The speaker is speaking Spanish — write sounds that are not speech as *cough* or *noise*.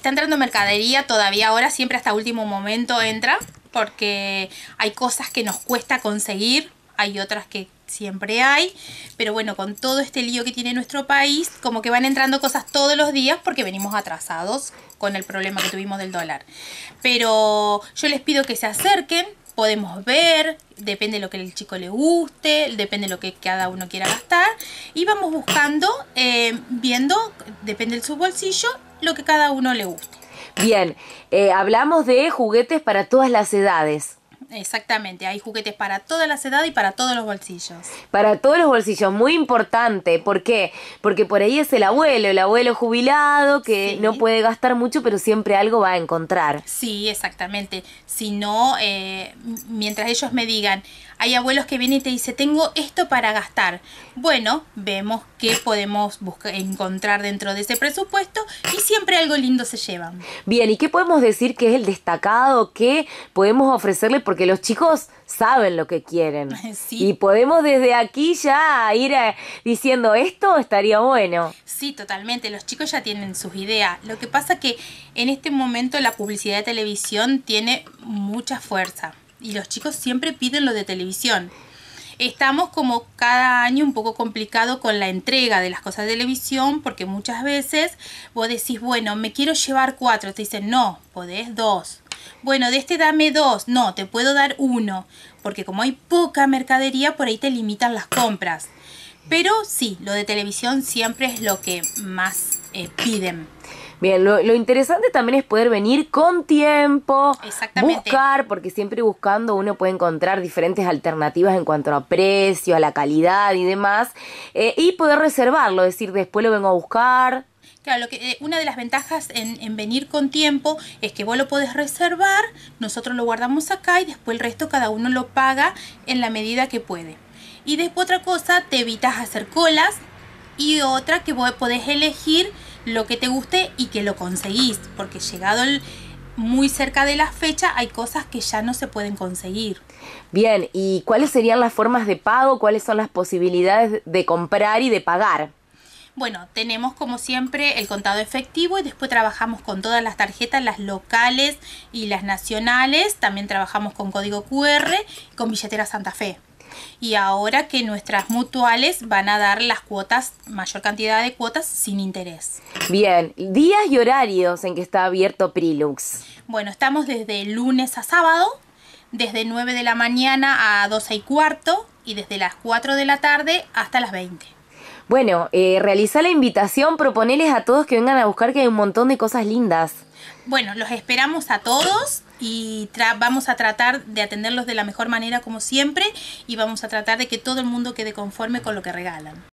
está entrando mercadería todavía ahora, siempre hasta último momento entra, porque hay cosas que nos cuesta conseguir, hay otras que siempre hay, pero bueno, con todo este lío que tiene nuestro país, como que van entrando cosas todos los días porque venimos atrasados con el problema que tuvimos del dólar. Pero yo les pido que se acerquen, podemos ver, depende de lo que el chico le guste, depende de lo que cada uno quiera gastar. Y vamos buscando, eh, viendo, depende de su bolsillo lo que cada uno le guste. Bien, eh, hablamos de juguetes para todas las edades. Exactamente, hay juguetes para todas las edades y para todos los bolsillos. Para todos los bolsillos, muy importante. ¿Por qué? Porque por ahí es el abuelo, el abuelo jubilado que no puede gastar mucho, pero siempre algo va a encontrar. Sí, exactamente. Si no, eh, mientras ellos me digan, hay abuelos que vienen y te dicen, tengo esto para gastar. Bueno, vemos qué podemos buscar, encontrar dentro de ese presupuesto y siempre algo lindo se lleva. Bien, ¿y qué podemos decir que es el destacado que podemos ofrecerle? Porque los chicos saben lo que quieren. *laughs* Y podemos desde aquí ya ir eh, diciendo esto estaría bueno. Sí, totalmente, los chicos ya tienen sus ideas. Lo que pasa que en este momento la publicidad de televisión tiene mucha fuerza y los chicos siempre piden lo de televisión. Estamos como cada año un poco complicado con la entrega de las cosas de televisión porque muchas veces vos decís, bueno, me quiero llevar cuatro, te dicen, no, podés dos bueno, de este dame dos, no, te puedo dar uno, porque como hay poca mercadería, por ahí te limitan las compras. Pero sí, lo de televisión siempre es lo que más eh, piden. Bien, lo, interesante también es poder venir con tiempo, buscar, porque siempre buscando uno puede encontrar diferentes alternativas en cuanto a precio, a la calidad y demás, eh, y poder reservarlo, es decir, después lo vengo a buscar. Claro, que, eh, una de las ventajas en, en, venir con tiempo es que vos lo podés reservar, nosotros lo guardamos acá y después el resto cada uno lo paga en la medida que puede. Y después otra cosa, te evitas hacer colas, y otra que vos podés elegir lo que te guste y que lo conseguís, porque llegado muy cerca de la fecha hay cosas que ya no se pueden conseguir. Bien, ¿y cuáles serían las formas de pago? ¿Cuáles son las posibilidades de comprar y de pagar? Bueno, tenemos como siempre el contado efectivo y después trabajamos con todas las tarjetas, las locales y las nacionales. También trabajamos con código QR, con billetera Santa Fe y ahora que nuestras mutuales van a dar las cuotas, mayor cantidad de cuotas sin interés. Bien, días y horarios en que está abierto Prilux. Bueno, estamos desde lunes a sábado, desde 9 de la mañana a 12 y cuarto y desde las 4 de la tarde hasta las 20. Bueno, eh, realiza la invitación, proponeles a todos que vengan a buscar que hay un montón de cosas lindas. Bueno, los esperamos a todos y vamos a tratar de atenderlos de la mejor manera como siempre y vamos a tratar de que todo el mundo quede conforme con lo que regalan.